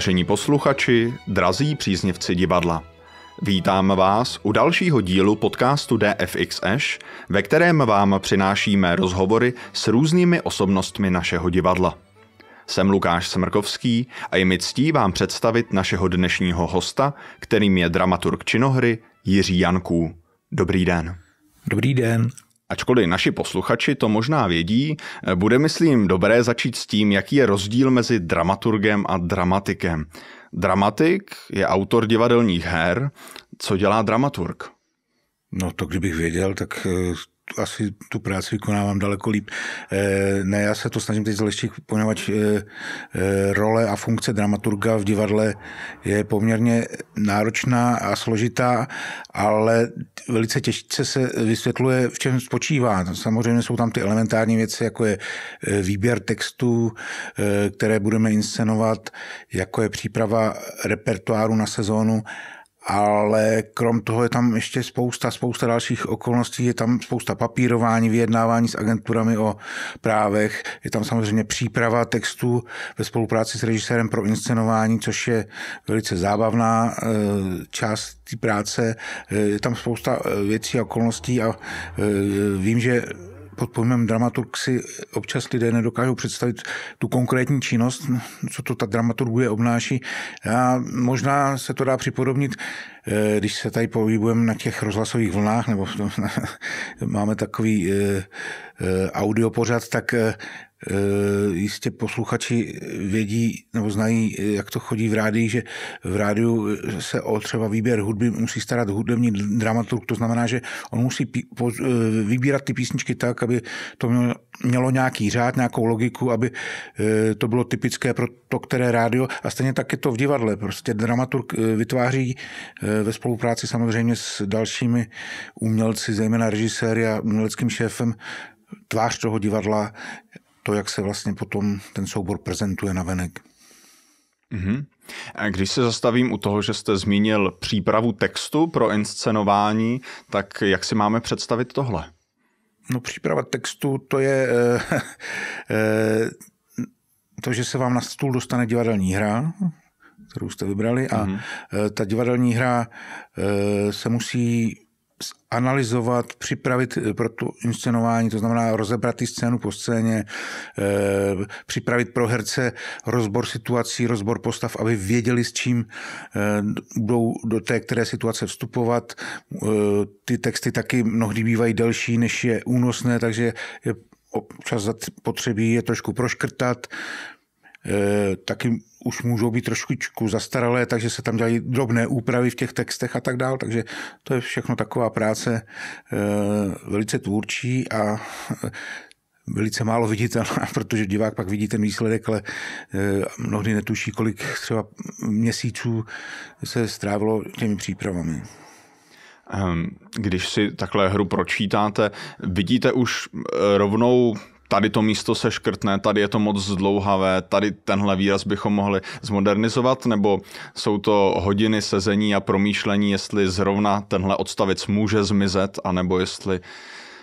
Vážení posluchači, drazí příznivci divadla. Vítám vás u dalšího dílu podcastu DFX Ash, ve kterém vám přinášíme rozhovory s různými osobnostmi našeho divadla. Jsem Lukáš Smrkovský a je mi ctí vám představit našeho dnešního hosta, kterým je dramaturg činohry Jiří Janků. Dobrý den. Dobrý den. Ačkoliv naši posluchači to možná vědí, bude myslím dobré začít s tím, jaký je rozdíl mezi dramaturgem a dramatikem. Dramatik je autor divadelních her. Co dělá dramaturg? No to kdybych věděl, tak eh, asi tu práci vykonávám daleko líp. Eh, ne, já se to snažím teď zleštit, poněvadž eh, eh, role a funkce dramaturga v divadle je poměrně náročná a složitá, ale velice těžce se vysvětluje, v čem spočívá. Samozřejmě jsou tam ty elementární věci, jako je výběr textů, které budeme inscenovat, jako je příprava repertoáru na sezónu ale krom toho je tam ještě spousta, spousta dalších okolností, je tam spousta papírování, vyjednávání s agenturami o právech, je tam samozřejmě příprava textu ve spolupráci s režisérem pro inscenování, což je velice zábavná eh, část té práce, eh, je tam spousta eh, věcí a okolností a vím, že pod pojmem dramaturg si občas lidé nedokážou představit tu konkrétní činnost, co to ta dramaturgie obnáší. A možná se to dá připodobnit Eh, když se tady pohybujeme na těch rozhlasových vlnách, nebo máme takový eh, eh, audio pořad, tak jistě posluchači vědí nebo znají, jak to chodí v rádiu, že v rádiu se o třeba výběr hudby musí starat hudební dramaturg, to znamená, že on musí vybírat ty písničky tak, aby to mělo, mělo nějaký řád, nějakou logiku, aby to bylo typické pro to, které rádio a stejně tak je to v divadle. Prostě dramaturg vytváří Eh, ve spolupráci samozřejmě s dalšími umělci, zejména režiséry a uměleckým šéfem, tvář toho divadla, to, jak se vlastně potom ten soubor prezentuje na venek. Mm-hmm. A když se zastavím u toho, že jste zmínil přípravu textu pro inscenování, tak jak si máme představit tohle? No příprava textu to je eh, eh, to, že se vám na stůl dostane divadelní hra, kterou jste vybrali. A mm-hmm. ta divadelní hra eh, se musí analyzovat, připravit eh, pro to inscenování, to znamená rozebrat ty scénu po scéně, připravit pro herce rozbor situací, rozbor postav, aby věděli, s čím budou do té které situace vstupovat. Ty texty taky mnohdy bývají delší, než je únosné, takže je občas potřebí je trošku proškrtat. Taky už můžou být trošičku zastaralé, takže se tam dělají drobné úpravy v těch textech a tak dál, takže to je všechno taková práce eh, velice tvůrčí a eh, velice málo viditelná, protože divák pak vidí ten výsledek, ale eh, mnohdy netuší, kolik třeba měsíců se strávilo těmi přípravami. Ehm, když si takhle hru pročítáte, vidíte už rovnou tady to místo se škrtne, tady je to moc zdlouhavé, tady tenhle výraz bychom mohli zmodernizovat, nebo jsou to hodiny sezení a promýšlení, jestli zrovna tenhle odstavec může zmizet, anebo jestli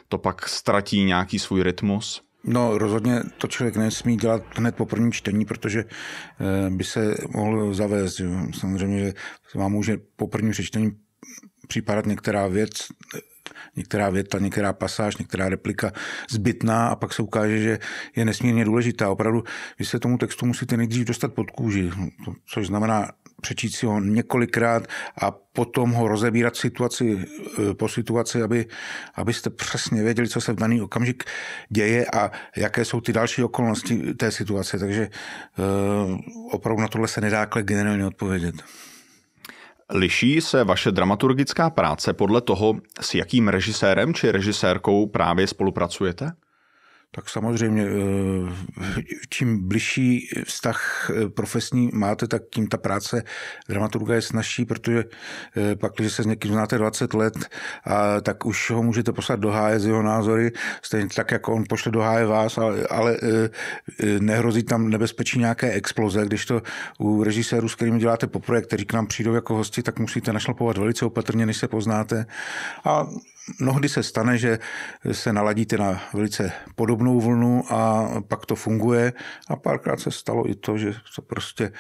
to pak ztratí nějaký svůj rytmus? No rozhodně to člověk nesmí dělat hned po prvním čtení, protože eh, by se mohl zavést. Samozřejmě, že vám může po prvním přečtení připadat některá věc, některá věta, některá pasáž, některá replika zbytná a pak se ukáže, že je nesmírně důležitá. Opravdu vy se tomu textu musíte nejdřív dostat pod kůži, což znamená přečíst si ho několikrát a potom ho rozebírat situaci e, po situaci, aby, abyste přesně věděli, co se v daný okamžik děje a jaké jsou ty další okolnosti té situace. Takže e, opravdu na tohle se nedá generálně odpovědět. Liší se vaše dramaturgická práce podle toho, s jakým režisérem či režisérkou právě spolupracujete? tak samozřejmě eh, čím bližší vztah eh, profesní máte, tak tím ta práce dramaturga je snažší, protože eh, pak, když se s někým znáte 20 let, a tak už ho můžete poslat do háje z jeho názory, stejně tak, jako on pošle do háje vás, ale, ale nehrozí tam nebezpečí nějaké exploze, když to u režisérů, s kterými děláte poprvé, kteří k nám přijdou jako hosti, tak musíte našlapovat velice opatrně, než se poznáte. A mnohdy se stane, že se naladíte na velice podobnou vlnu a pak to funguje. A párkrát se stalo i to, že to prostě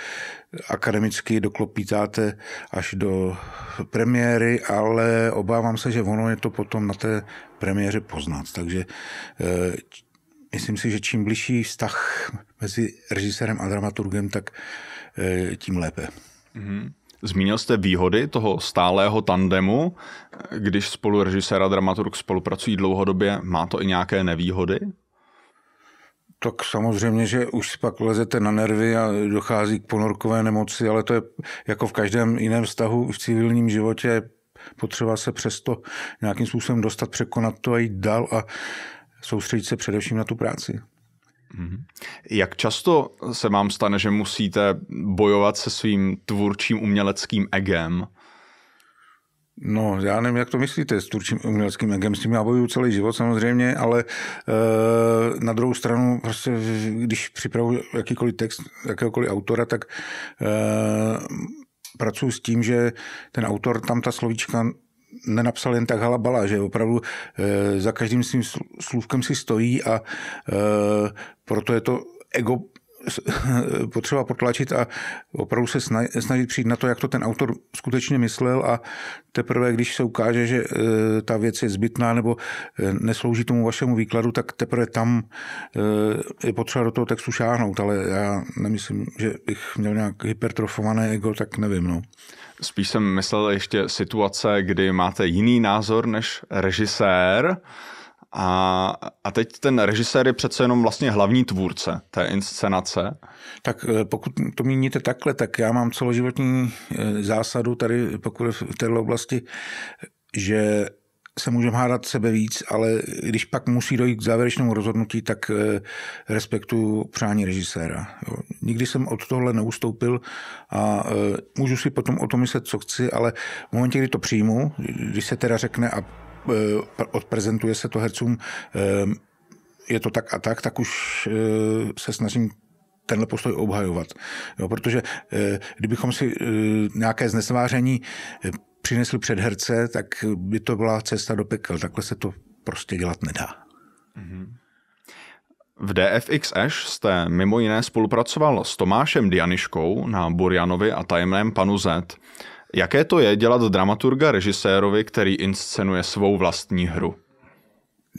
akademicky doklopítáte až do premiéry, ale obávám se, že ono je to potom na té premiéře poznat. Takže eh, myslím si, že čím blížší vztah mezi režisérem a dramaturgem, tak eh, tím lépe. Mm-hmm. Zmínil jste výhody toho stálého tandemu. Když spolu režisér a dramaturg spolupracují dlouhodobě, má to i nějaké nevýhody? tak samozřejmě, že už pak lezete na nervy a dochází k ponorkové nemoci, ale to je jako v každém jiném vztahu v civilním životě potřeba se přesto nějakým způsobem dostat, překonat to a jít dál a soustředit se především na tu práci. Mhm. Jak často se vám stane, že musíte bojovat se svým tvůrčím uměleckým egem? No, já nevím, jak to myslíte s tvůrčím uměleckým egem, s tím já bojuju celý život samozřejmě, ale e, na druhou stranu, prostě, když připravuji jakýkoliv text jakéhokoliv autora, tak e, pracuji s tím, že ten autor tam ta slovíčka nenapsal jen tak halabala, že opravdu eh, za každým svým slůvkem si stojí a eh, proto je to ego potřeba potlačit a opravdu se snažit přijít na to, jak to ten autor skutečně myslel a teprve, když se ukáže, že eh, ta věc je zbytná nebo neslouží tomu vašemu výkladu, tak teprve tam je potřeba do toho textu šáhnout, ale já nemyslím, že bych měl nějak hypertrofované ego, tak nevím. No. Spíš jsem myslel ještě situace, kdy máte jiný názor než režisér, a, a teď ten režisér je přece jenom vlastně hlavní tvůrce té inscenace. Tak eh, pokud to míníte takhle, tak já mám celoživotní eh, zásadu tady, pokud v této oblasti, že se můžeme hádat sebe víc, ale když pak musí dojít k závěrečnému rozhodnutí, tak eh, respektuju přání režiséra. Jo. Nikdy jsem od tohle neustoupil a eh, můžu si potom o tom myslet, co chci, ale v momentě, kdy to přijmu, když se teda řekne a eh, odprezentuje se to hercům, je to tak a tak, tak už se snažím tenhle postoj obhajovat. Jo, protože kdybychom si nějaké znesváření přinesl před herce, tak by to byla cesta do pekel. Takhle se to prostě dělat nedá. Mhm. V DFX Ash jste mimo jiné spolupracoval s Tomášem Dianiškou na Burjanovi a tajemném panu Z. Jaké to je dělat dramaturga režisérovi, který inscenuje svou vlastní hru?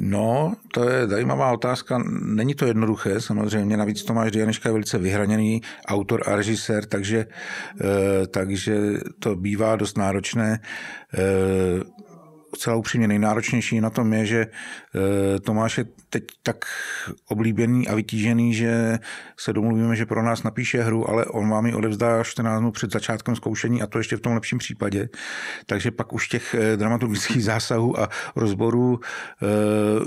No, to je zajímavá otázka. Není to jednoduché, samozřejmě. Navíc Tomáš Dianeška je velice vyhraněný autor a režisér, takže, eh, takže to bývá dost náročné. Eh, Celá upřímně nejnáročnější na tom je, že Eh, Tomáš je teď tak oblíbený a vytížený, že se domluvíme, že pro nás napíše hru, ale on vám ji odevzdá 14 dnů před začátkem zkoušení a to ještě v tom lepším případě. Takže pak už těch eh, dramaturgických zásahů a rozborů eh,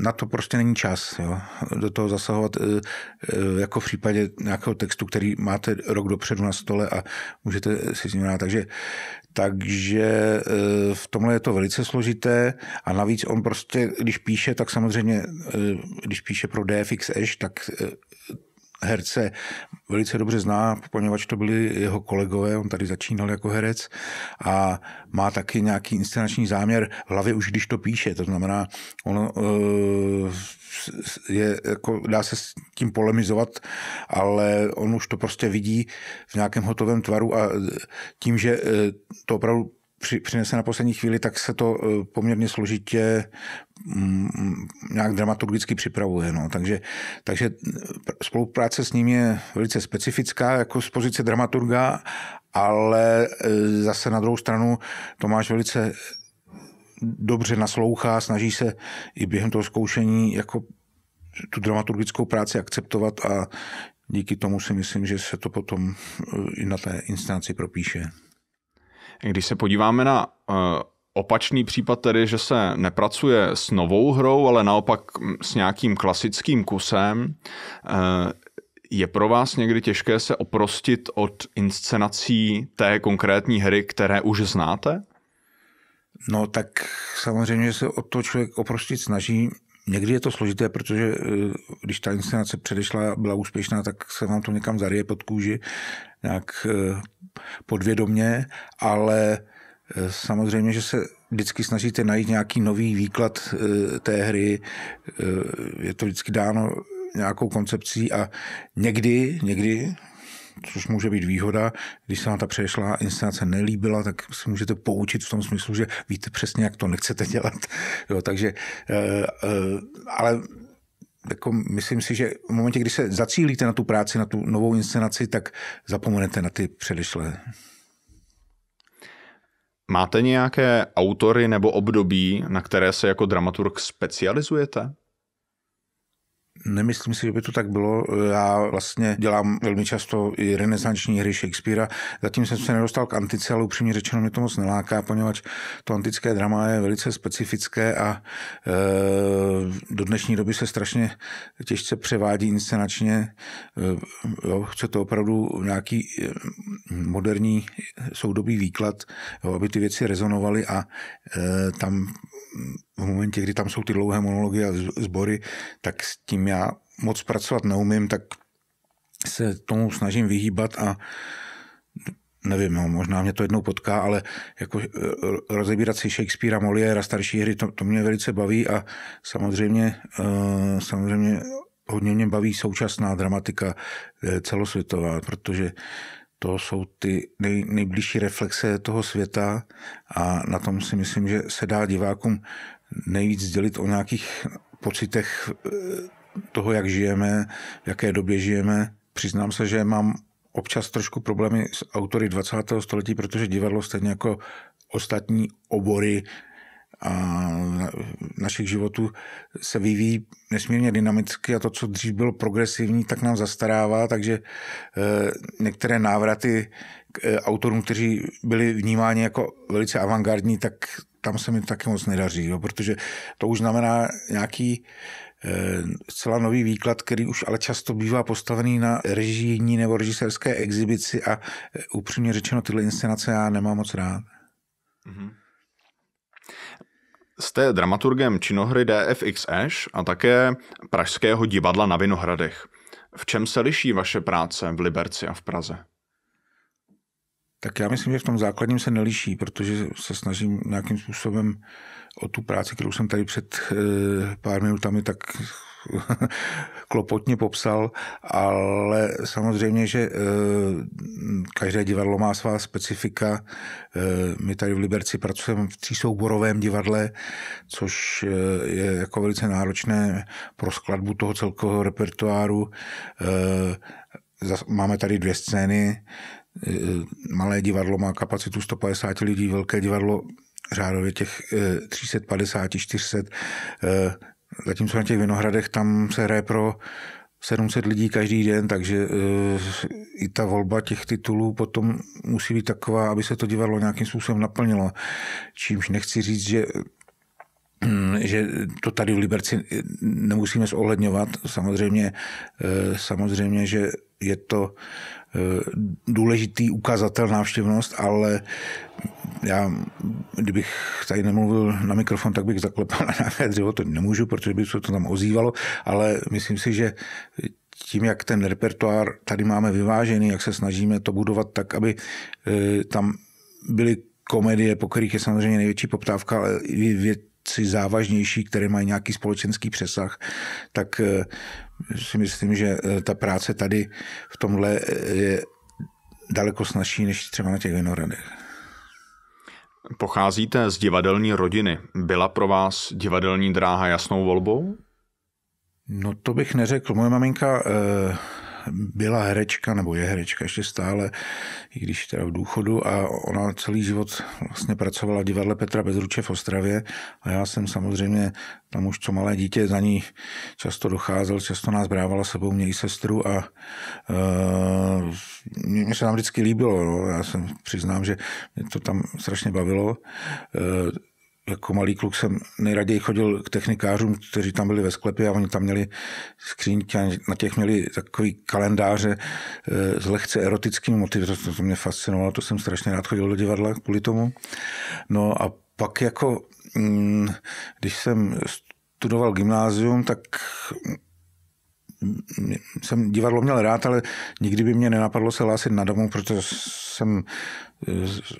na, to prostě není čas. Jo? Do toho zasahovat jako v případě nějakého textu, který máte rok dopředu na stole a můžete si s ním Takže, takže v tomhle je to velice složité a navíc on prostě prostě, když píše, tak samozřejmě, e, když píše pro DFX Ash, tak e, herce velice dobře zná, poněvadž to byli jeho kolegové, on tady začínal jako herec a má taky nějaký inscenační záměr v hlavě už, když to píše. To znamená, on e, je, jako, dá se s tím polemizovat, ale on už to prostě vidí v nějakém hotovém tvaru a tím, že to opravdu při, přinese na poslední chvíli, tak se to e, poměrně složitě mm, nějak dramaturgicky připravuje. No. Takže, takže e, spolupráce s ním je velice specifická jako z pozice dramaturga, ale e, zase na druhou stranu Tomáš velice dobře naslouchá, snaží se i během toho zkoušení jako tu dramaturgickou práci akceptovat a díky tomu si myslím, že se to potom i na té instanci propíše. Když se podíváme na eh, opačný případ tedy, že se nepracuje s novou hrou, ale naopak mm, s nějakým klasickým kusem, eh, je pro vás někdy těžké se oprostit od inscenací té konkrétní hry, které už znáte? No tak samozřejmě se od toho člověk oprostit snaží. Někdy je to složité, protože eh, když ta inscenace předešla byla úspěšná, tak se vám to někam zarije pod kůži nějak eh, podvědomně, ale eh, samozřejmě, že se vždycky snažíte najít nějaký nový výklad eh, té hry. Je to vždycky dáno nějakou koncepcí a někdy, někdy, což může být výhoda, když se vám ta přešla inscenace nelíbila, tak si můžete poučit v tom smyslu, že víte přesně, jak to nechcete dělat. Jo, takže, ale jako myslím si, že v momentě, kdy se zacílíte na tu práci, na tu novou inscenaci, tak zapomenete na ty předešlé. Máte nějaké autory nebo období, na které se jako dramaturg specializujete? Nemyslím si, že by to tak bylo. Já vlastně dělám velmi často i renesanční hry Shakespearea. Zatím jsem se nedostal k antice, ale upřímně řečeno mě to moc neláká, poněvadž to antické drama je velice specifické a e, do dnešní doby se strašně těžce převádí inscenačně. E, jo, chce to opravdu nějaký eh, moderní soudobý výklad, jo, aby ty věci rezonovaly a e, tam v momentě, kdy tam jsou ty dlouhé monology a sbory, tak s tím já moc pracovat neumím, tak se tomu snažím vyhýbat a nevím, no, možná mě to jednou potká, ale jako eh, rozebírat si Shakespearea, Moliéra, starší hry, to, to mě velice baví a samozřejmě, eh, samozřejmě hodně mě baví současná dramatika eh, celosvětová, protože to jsou ty nej, nejbližší reflexe toho světa a na tom si myslím, že se dá divákům nejvíc dělit o nějakých pocitech eh, toho, jak žijeme, v jaké době žijeme. Přiznám se, že mám občas trošku problémy s autory 20. století, protože divadlo stejně jako ostatní obory a našich životů se vyvíjí nesmírně dynamicky a to, co dřív bylo progresivní, tak nám zastarává, takže eh, některé návraty k eh, autorům, kteří byli vnímáni jako velice avantgardní, tak tam se mi taky moc nedaří, jo, protože to už znamená nějaký eh, zcela nový výklad, který už ale často bývá postavený na režijní nebo režisérské exibici a eh, upřímně řečeno tyhle inscenace já nemám moc rád. Mm-hmm. Jste dramaturgem činohry DFX Ash a také Pražského divadla na Vinohradech. V čem se liší vaše práce v Liberci a v Praze? Tak já myslím, že v tom základním se neliší, protože se snažím nějakým způsobem o tu práci, kterou jsem tady před eh, pár minutami tak klopotně popsal, ale samozřejmě, že eh, každé divadlo má svá specifika. Eh, my tady v Liberci pracujeme v třísouborovém divadle, což je jako velice náročné pro skladbu toho celkového repertoáru. Máme tady dvě scény, Eh, malé divadlo má kapacitu 150 lidí, velké divadlo řádově těch 350, eh, 400. Eh, zatímco na těch Vinohradech tam se hraje pro 700 lidí každý den, takže i ta volba těch titulů potom musí být taková, aby se to divadlo nějakým způsobem naplnilo. Čímž nechci říct, že Hmm, že to tady v Liberci nemusíme zohledňovat. Samozřejmě, eh, samozřejmě že je to eh, důležitý ukazatel návštěvnost, ale já, kdybych tady nemluvil na mikrofon, tak bych zaklepal na nějaké dřevo, to nemůžu, protože by se to tam ozývalo, ale myslím si, že tím, jak ten repertoár tady máme vyvážený, jak se snažíme to budovat tak, aby eh, tam byly komedie, po kterých je samozřejmě největší poptávka, ale věci závažnější, které mají nějaký společenský přesah, tak eh, si myslím, že eh, ta práce tady v tomhle eh, je daleko snažší než třeba na těch vinohradech. Pocházíte z divadelní rodiny. Byla pro vás divadelní dráha jasnou volbou? No to bych neřekl. Moje maminka byla herečka, nebo je herečka ještě stále, i když teda v důchodu a ona celý život vlastně pracovala v divadle Petra Bezruče v Ostravě a já jsem samozřejmě tam už co malé dítě za ní často docházel, často nás brávala sebou mě i sestru a e, eh, mě se nám vždycky líbilo. No. Já jsem přiznám, že mě to tam strašně bavilo. E, jako malý kluk jsem nejraději chodil k technikářům, kteří tam byli ve sklepě a oni tam měli skříňky a na těch měli takový kalendáře eh, s lehce erotickými motivy, to, to mě fascinovalo, to jsem strašně rád chodil do divadla kvůli tomu. No a pak jako, mm, když jsem studoval gymnázium, tak mm, jsem divadlo měl rád, ale nikdy by mě nenapadlo se hlásit na domu, protože jsem eh,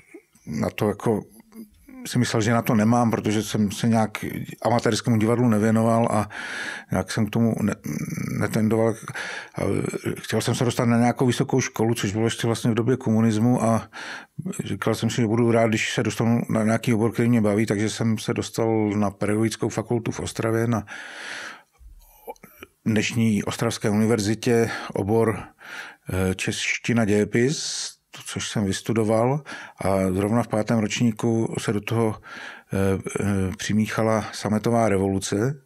na to jako si myslel, že na to nemám, protože jsem se nějak amatérskému divadlu nevěnoval a nějak jsem k tomu netendoval. Chtěl jsem se dostat na nějakou vysokou školu, což bylo ještě vlastně v době komunismu a říkal jsem si, že budu rád, když se dostanu na nějaký obor, který mě baví, takže jsem se dostal na pedagogickou fakultu v Ostravě na dnešní Ostravské univerzitě obor eh, čeština dějepis, což jsem vystudoval a zrovna v pátém ročníku se do toho eh, eh, přimíchala sametová revoluce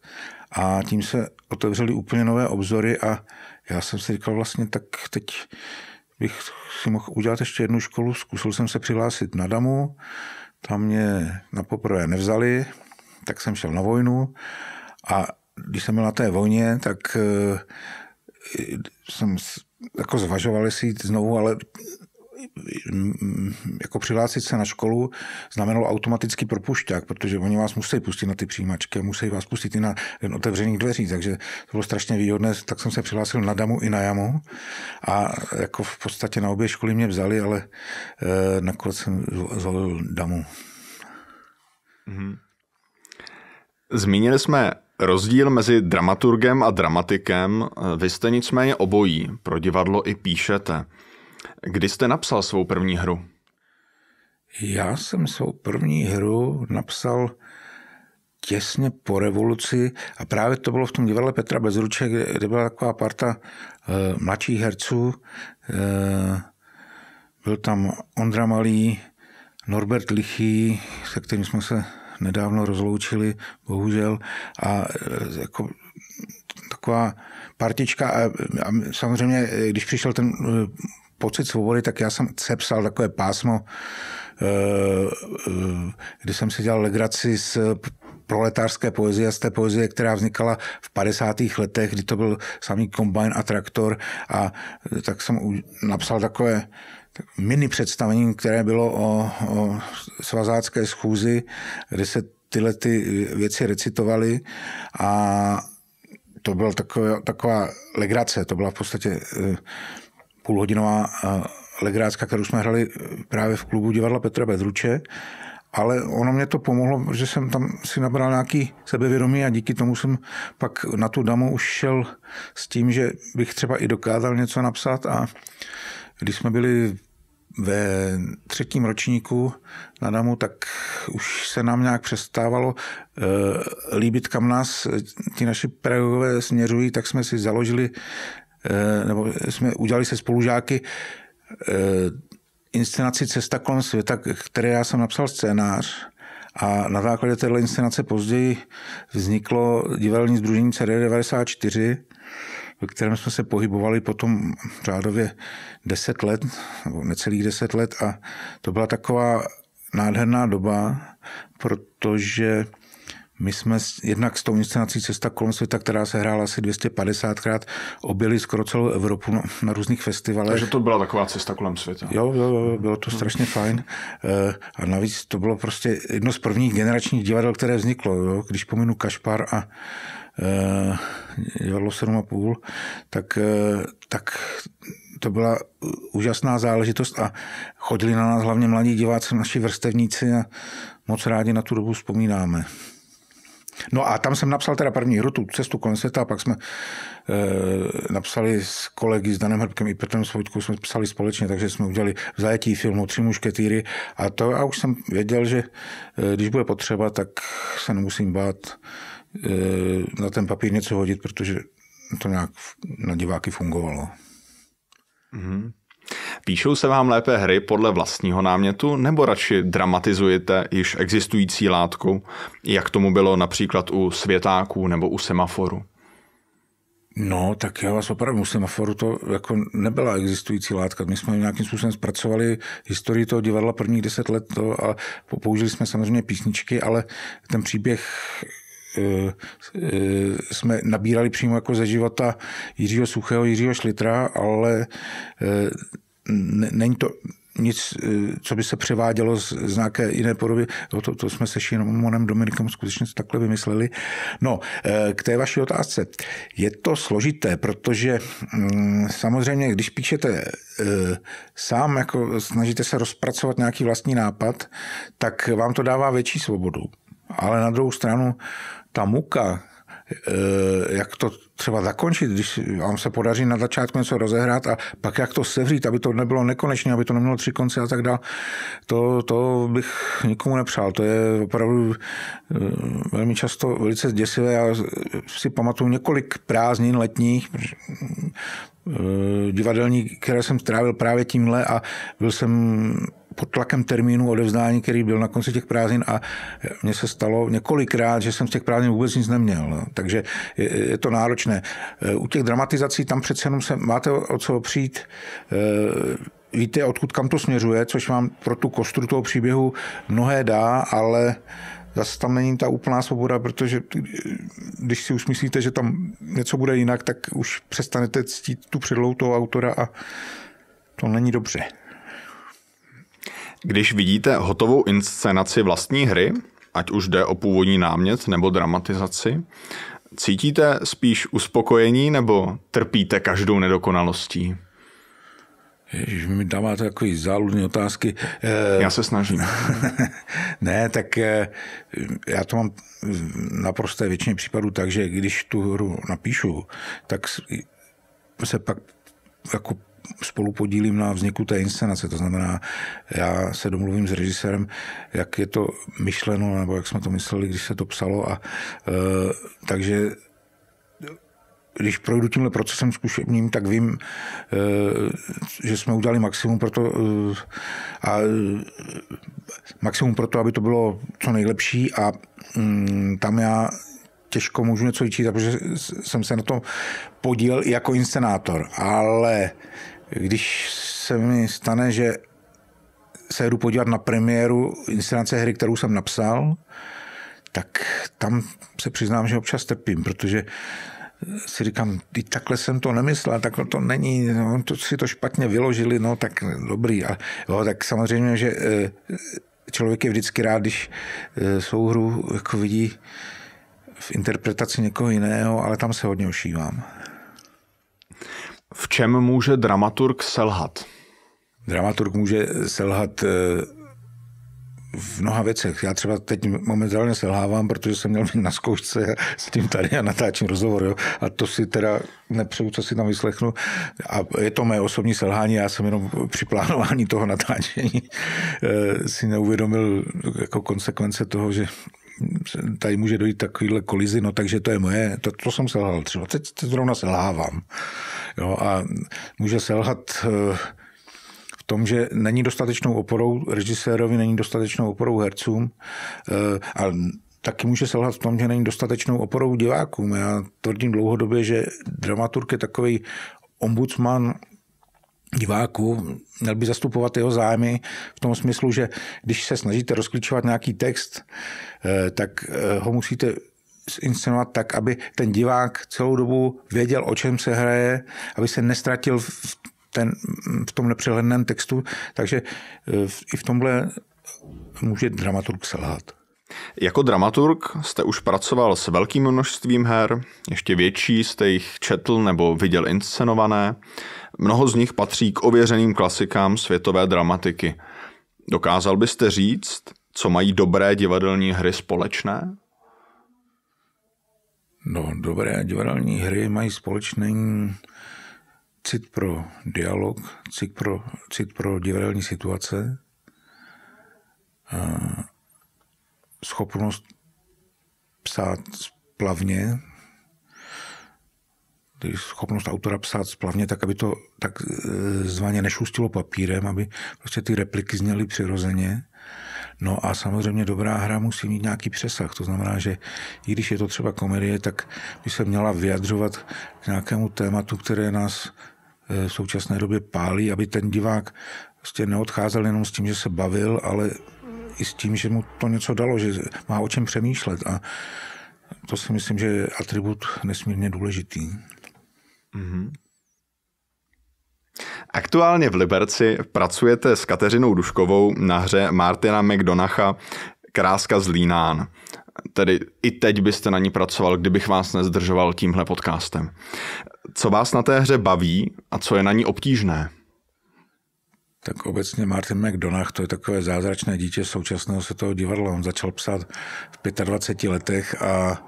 a tím se otevřely úplně nové obzory a já jsem si říkal vlastně, tak teď bych si mohl udělat ještě jednu školu. Zkusil jsem se přihlásit na Damu, tam mě na poprvé nevzali, tak jsem šel na vojnu a když jsem byl na té vojně, tak eh, jsem jako zvažoval, jestli jít znovu, ale jako přihlásit se na školu znamenalo automaticky propušťák, protože oni vás musí pustit na ty přijímačky a musí vás pustit i na ten otevřených dveří, takže to bylo strašně výhodné, tak jsem se přihlásil na damu i na jamu a jako v podstatě na obě školy mě vzali, ale eh, nakonec jsem zvolil damu. Mhm. Zmínili jsme rozdíl mezi dramaturgem a dramatikem. Vy jste nicméně obojí, pro divadlo i píšete. Kdy jste napsal svou první hru? Já jsem svou první hru napsal těsně po revoluci a právě to bylo v tom divadle Petra Bezruče, kde, kde byla taková parta e, mladších herců. E, byl tam Ondra Malý, Norbert Lichý, se kterým jsme se nedávno rozloučili, bohužel, a e, jako taková partička a, a samozřejmě, když přišel ten pocit svobody, tak já jsem sepsal takové pásmo, eh, eh, kdy jsem si dělal legraci z proletářské poezie a z té poezie, která vznikala v 50. letech, kdy to byl samý kombajn a traktor a eh, tak jsem napsal takové mini představení, které bylo o, o svazácké schůzi, kde se tyhle ty věci recitovaly a to byla taková, taková legrace, to byla v podstatě půlhodinová eh, legrácka, kterou jsme hrali eh, právě v klubu divadla Petra Bedruče, ale ono mě to pomohlo, že jsem tam si nabral nějaký sebevědomí a díky tomu jsem pak na tu damu už šel s tím, že bych třeba i dokázal něco napsat a když jsme byli ve třetím ročníku na Damu, tak už se nám nějak přestávalo eh, líbit, kam nás ti naši pedagogové směřují, tak jsme si založili Eh, nebo jsme udělali se spolužáky eh, inscenaci Cesta kolem světa, které já jsem napsal scénář. A na základě této inscenace později vzniklo divadelní združení CD94, ve kterém jsme se pohybovali potom řádově 10 let, nebo necelých 10 let. A to byla taková nádherná doba, protože my jsme jednak s tou inscenací Cesta kolem světa, která se hrála asi 250krát, objeli skoro celou Evropu na, na různých festivalech. Takže to byla taková cesta kolem světa. Jo, jo, jo bylo to strašně hmm. fajn. Eh, a navíc to bylo prostě jedno z prvních generačních divadel, které vzniklo. Jo? Když pominu Kašpar a eh, divadlo 7,5, tak, eh, tak to byla úžasná záležitost a chodili na nás hlavně mladí diváci, naši vrstevníci a moc rádi na tu dobu vzpomínáme. No a tam jsem napsal teda první hru, tu cestu kolem světa, a pak jsme e, napsali s kolegy, s Danem Hrbkem i Petrem Svojtkou, jsme psali společně, takže jsme udělali v zajetí filmu Tři mušketýry a to já už jsem věděl, že e, když bude potřeba, tak se nemusím bát e, na ten papír něco hodit, protože to nějak na diváky fungovalo. Mm-hmm. Píšou se vám lépe hry podle vlastního námětu nebo radši dramatizujete již existující látku, jak tomu bylo například u světáků nebo u semaforu? No, tak já vás opravdu, semaforu to jako nebyla existující látka. My jsme nějakým způsobem zpracovali historii toho divadla prvních deset let to a použili jsme samozřejmě písničky, ale ten příběh eh, eh, jsme nabírali přímo jako ze života Jiřího Suchého, Jiřího Šlitra, ale eh, není to nic, e, co by se převádělo z, z nějaké jiné podoby. No to, to jsme se Šimonem Dominikem skutečně takhle vymysleli. No, e, k té vaší otázce. Je to složité, protože mm, samozřejmě, když píšete e, sám, jako snažíte se rozpracovat nějaký vlastní nápad, tak vám to dává větší svobodu. Ale na druhou stranu, ta muka, Eh, jak to třeba zakončit, když vám se podaří na začátku něco rozehrát a pak jak to sevřít, aby to nebylo nekonečné, aby to nemělo tři konce a tak dále, to, to bych nikomu nepřál. To je opravdu eh, velmi často velice děsivé. Já si pamatuju několik prázdnin letních, eh, divadelní, které jsem strávil právě tímhle a byl jsem pod tlakem termínu odevzdání, který byl na konci těch prázdnin a mně se stalo několikrát, že jsem z těch prázdnin vůbec nic neměl. Takže je to náročné. U těch dramatizací tam přece jenom se, máte o co přijít. E, víte, odkud kam to směřuje, což vám pro tu kostru toho příběhu mnohé dá, ale zase tam není ta úplná svoboda, protože když si už myslíte, že tam něco bude jinak, tak už přestanete ctít tu předlou toho autora a to není dobře. Když vidíte hotovou inscenaci vlastní hry, ať už jde o původní námět nebo dramatizaci, cítíte spíš uspokojení nebo trpíte každou nedokonalostí? Ježiš, mi dáváte takové záludný otázky. Eh, já se snažím. ne, tak eh, já to mám naprosté většině případů tak, že když tu hru napíšu, tak se pak jako spolupodílím na vzniku té inscenace. To znamená, já se domluvím s režisérem, jak je to myšleno, nebo jak jsme to mysleli, když se to psalo. A, e, takže když projdu tímhle procesem zkušebním, tak vím, e, že jsme udělali maximum pro to, e, a maximum pro to, aby to bylo co nejlepší a mm, tam já těžko můžu něco vyčítat, protože jsem se na tom podíl i jako inscenátor, ale když se mi stane, že se jdu podívat na premiéru inscenace hry, kterou jsem napsal, tak tam se přiznám, že občas trpím, protože si říkám, ty takhle jsem to nemyslel, tak to není, no, to si to špatně vyložili, no tak dobrý. A, jo, tak samozřejmě, že e, člověk je vždycky rád, když e, svou hru jako vidí v interpretaci někoho jiného, ale tam se hodně ušívám. V čem může dramaturg selhat? Dramaturg může selhat eh, v mnoha věcech. Já třeba teď momentálně selhávám, protože jsem měl být na zkoušce s tím tady a natáčím rozhovor. Jo? A to si teda nepřeju, co si tam vyslechnu. A je to mé osobní selhání, já jsem jenom při plánování toho natáčení eh, si neuvědomil jako konsekvence toho, že tady může dojít takovýhle kolizi, no takže to je moje, to, to jsem selhal třeba. Teď to zrovna selhávám. Jo, a může selhat eh, v tom, že není dostatečnou oporou režisérovi, není dostatečnou oporou hercům, eh, a taky může selhat v tom, že není dostatečnou oporou divákům. Já tvrdím dlouhodobě, že dramaturg je takový ombudsman diváků, měl by zastupovat jeho zájmy v tom smyslu, že když se snažíte rozklíčovat nějaký text, eh, tak eh, ho musíte inscenovat tak, aby ten divák celou dobu věděl, o čem se hraje, aby se nestratil v, ten, v tom nepřehledném textu. Takže eh, i v tomhle může dramaturg selhat. Jako dramaturg jste už pracoval s velkým množstvím her, ještě větší jste jich četl nebo viděl inscenované. Mnoho z nich patří k ověřeným klasikám světové dramatiky. Dokázal byste říct, co mají dobré divadelní hry společné? No, dobré divadelní hry mají společný cit pro dialog, cit pro, cit pro divadelní situace, schopnost psát plavně tedy schopnost autora psát splavně tak, aby to tak e, zvaně nešustilo papírem, aby prostě ty repliky zněly přirozeně. No a samozřejmě dobrá hra musí mít nějaký přesah. To znamená, že i když je to třeba komedie, tak by se měla vyjadřovat k nějakému tématu, které nás e, v současné době pálí, aby ten divák prostě neodcházel jenom s tím, že se bavil, ale i s tím, že mu to něco dalo, že má o čem přemýšlet. A to si myslím, že je atribut nesmírně důležitý. Mm-hmm. Aktuálně v Liberci pracujete s Kateřinou Duškovou na hře Martina McDonacha Kráska z Línán. Tedy i teď byste na ní pracoval, kdybych vás nezdržoval tímhle podcastem. Co vás na té hře baví a co je na ní obtížné? Tak obecně Martin McDonagh, to je takové zázračné dítě současného se toho divadla. On začal psát v 25 letech a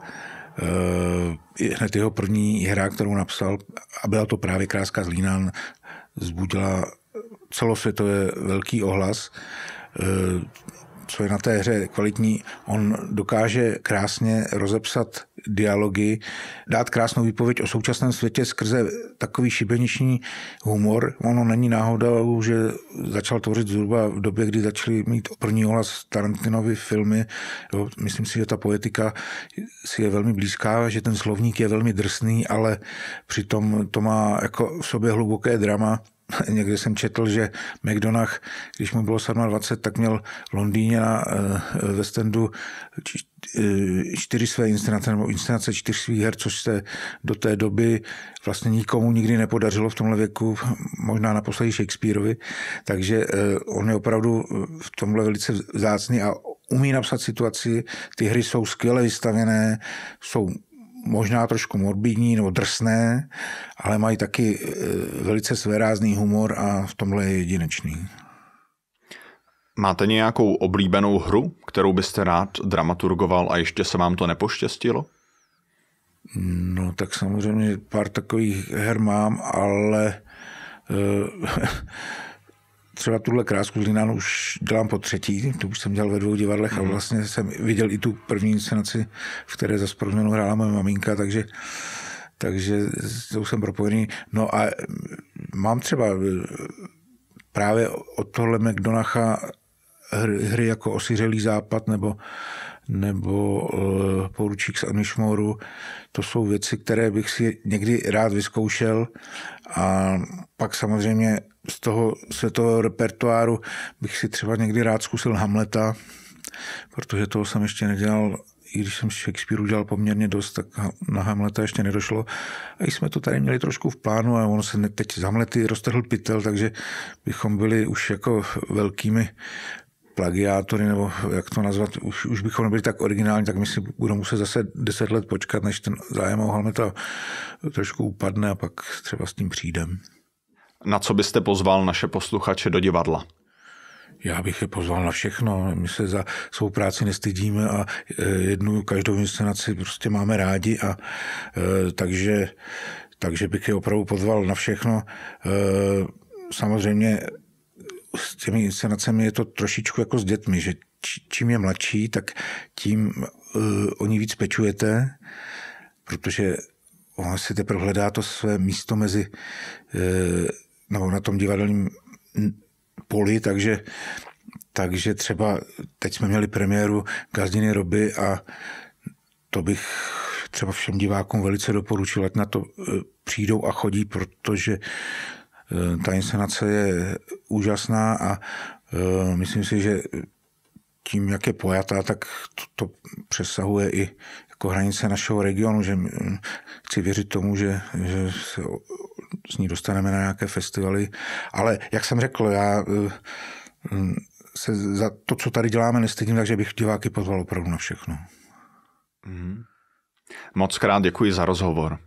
Eh, hned jeho první hra, kterou napsal, a byla to právě Kráska z Línan, zbudila celosvětově velký ohlas. Eh, co je na té hře kvalitní, on dokáže krásně rozepsat dialogy, dát krásnou výpověď o současném světě skrze takový šibeniční humor. Ono není náhodou, že začal tvořit zhruba v době, kdy začali mít první ohlas Tarantinovi filmy. Jo, myslím si, že ta poetika si je velmi blízká, že ten slovník je velmi drsný, ale přitom to má jako v sobě hluboké drama. někdy jsem četl, že McDonagh, když mu bylo 27, tak měl v Londýně na, eh, eh, ve standu eh, čtyři své inscenace nebo inscenace čtyř svých her, což se do té doby vlastně nikomu nikdy nepodařilo v tomhle věku, možná naposledy Shakespeareovi, takže on je opravdu v tomhle velice vzácný a umí napsat situaci, ty hry jsou skvěle vystavené, jsou možná trošku morbidní nebo drsné, ale mají taky eh, velice svérázný humor a v tomhle je jedinečný. Máte nějakou oblíbenou hru, kterou byste rád dramaturgoval a ještě se vám to nepoštěstilo? No tak samozřejmě pár takových her mám, ale eh, třeba tuhle krásku z Linánu už dělám po třetí, to už jsem dělal ve dvou divadlech mm. a mhm. vlastně jsem viděl i tu první inscenaci, v které za proměnu hrála moje maminka, takže takže s jsem propojený. No a mám třeba eh, právě od tohle McDonacha hry, hry jako Osiřelý západ nebo nebo eh, poručík z Amišmoru. To jsou věci, které bych si někdy rád vyzkoušel a pak samozřejmě z toho světového repertoáru bych si třeba někdy rád zkusil Hamleta, protože toho jsem ještě nedělal i když jsem Shakespeare udělal poměrně dost, tak na Hamleta ještě nedošlo. A jsme to tady měli trošku v plánu a on se teď z Hamlety roztrhl pytel, takže bychom byli už jako velkými plagiátory, nebo jak to nazvat, už, už bychom nebyli tak originální, tak my si budeme muset zase deset let počkat, než ten zájem o Helmeta trošku upadne a pak třeba s tím přijdem. Na co byste pozval naše posluchače do divadla? Já bych je pozval na všechno. My se za svou práci nestydíme a e, jednu každou inscenaci prostě máme rádi. A, e, takže, takže bych je opravdu pozval na všechno. E, samozřejmě s těmi inscenacemi je to trošičku jako s dětmi, že čím je mladší, tak tím uh, o ní víc pečujete, protože ona si teprve hledá to své místo mezi, uh, no, na tom divadelním poli, takže, takže třeba teď jsme měli premiéru Gazdiny Roby a to bych třeba všem divákům velice doporučil, ať na to eh, přijdou a chodí, protože Eh, ta inscenace je úžasná a eh, myslím si, že tím, jak je pojatá, tak to, to přesahuje i jako hranice našeho regionu, že mm, chci věřit tomu, že, že se s ní dostaneme na nějaké festivaly. Ale jak jsem řekl, já eh, mm, se za to, co tady děláme, nestydím, takže bych diváky pozval opravdu na všechno. Mm. Moc krát děkuji za rozhovor.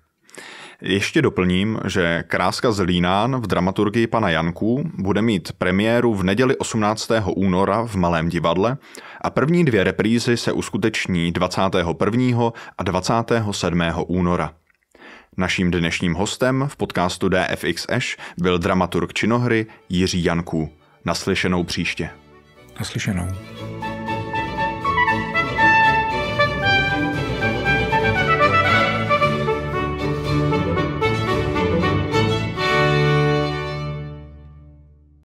Ještě doplním, že Kráska z Línán v dramaturgii pana Janků bude mít premiéru v neděli 18. února v Malém divadle a první dvě reprízy se uskuteční 21. a 27. února. Naším dnešním hostem v podcastu DFX Ash byl dramaturg činohry Jiří Janků. Naslyšenou příště. Naslyšenou.